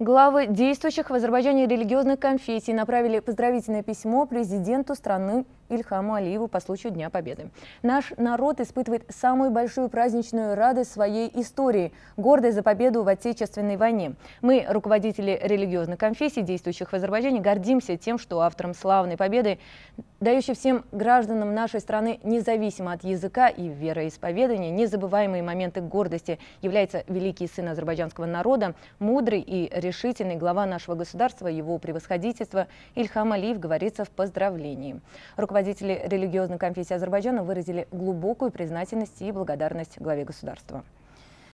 Главы действующих в Азербайджане религиозных конфессий направили поздравительное письмо президенту страны Ильхаму Алиеву по случаю Дня Победы. Наш народ испытывает самую большую праздничную радость своей истории, гордость за победу в Отечественной войне. Мы, руководители религиозных конфессий, действующих в Азербайджане, гордимся тем, что автором славной победы, дающей всем гражданам нашей страны, независимо от языка и вероисповедания, незабываемые моменты гордости, является великий сын азербайджанского народа, мудрый и решительный глава нашего государства, его превосходительство Ильхам Алиев говорится в поздравлении. Руководители религиозной конфессии Азербайджана выразили глубокую признательность и благодарность главе государства.